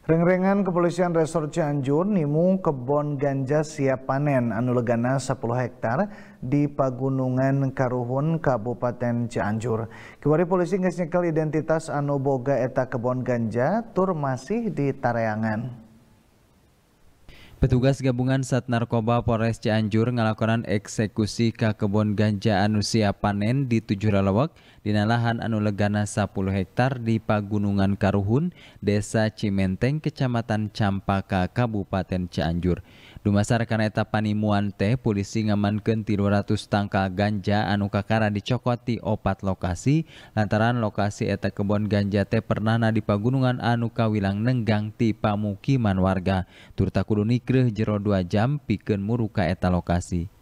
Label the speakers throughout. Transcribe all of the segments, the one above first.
Speaker 1: Reng-rengan kepolisian Resor Cianjur nimu kebon ganja siap panen anu legana 10 hektar di Pagunungan Karuhun Kabupaten Cianjur. Kiwari polisi ngesnyekel identitas anu boga eta kebon ganja tur masih di tareangan.
Speaker 2: Petugas gabungan Sat Narkoba Polres Cianjur ngelakonan eksekusi ke kebun ganja anu siap panen di tujuh lelewak di lahan anu legana 10 hektar di Pagunungan Karuhun, Desa Cimenteng, Kecamatan Campaka, Kabupaten Cianjur. Dumasar karena eta panimuan teh polisi ngamankan 300 tangka ganja anu kakara dicokoti opat lokasi lantaran lokasi eta kebon ganja teh pernah di pagunungan anu kawilang nenggang ti pamukiman warga turta kudu nikreh jero 2 jam piken muruka eta lokasi.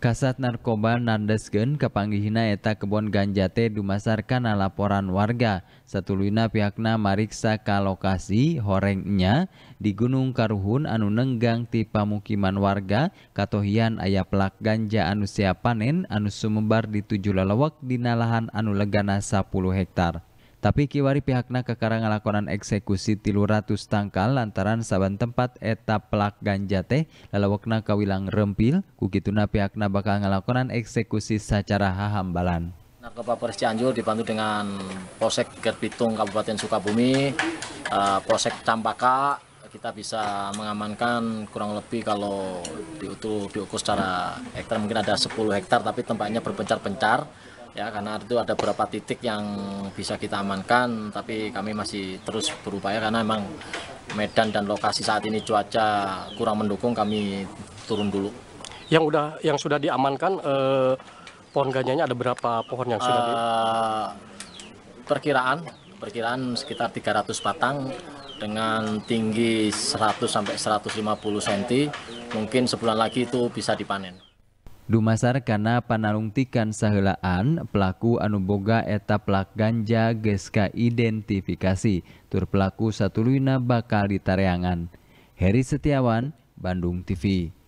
Speaker 2: Kasat narkoba nandesgen kepanggihina eta kebon ganjate dumasarkana laporan warga. Satulina pihakna mariksa ka lokasi horengnya di Gunung Karuhun anu nenggang ti pamukiman warga katohian ayah pelak ganja anu siap panen anu sumebar di tujuh lelewek di nalahan anu legana 10 hektar. Tapi kiwari pihakna kekarang ngelakonan eksekusi tilu ratus tangkal lantaran saban tempat eta pelak ganja teh lalawakna kawilang rempil, kukituna pihakna bakal ngelakonan eksekusi secara hahambalan.
Speaker 3: Narkoba Polres Cianjur dibantu dengan Polsek Gerbitung Kabupaten Sukabumi, uh, Polsek Campaka, kita bisa mengamankan kurang lebih kalau diutuh diukur secara hektar mungkin ada 10 hektar tapi tempatnya berpencar-pencar ya karena itu ada beberapa titik yang bisa kita amankan tapi kami masih terus berupaya karena memang medan dan lokasi saat ini cuaca kurang mendukung kami turun dulu yang udah yang sudah diamankan eh, pohon ganjanya ada berapa pohon yang sudah di... Eh, perkiraan perkiraan sekitar 300 batang dengan tinggi 100 sampai 150 cm mungkin sebulan lagi itu bisa dipanen
Speaker 2: Dumasar karena panalungtikan sahelaan pelaku anuboga eta plak ganja geska identifikasi tur pelaku satu luina bakal ditareangan. Heri Setiawan, Bandung TV.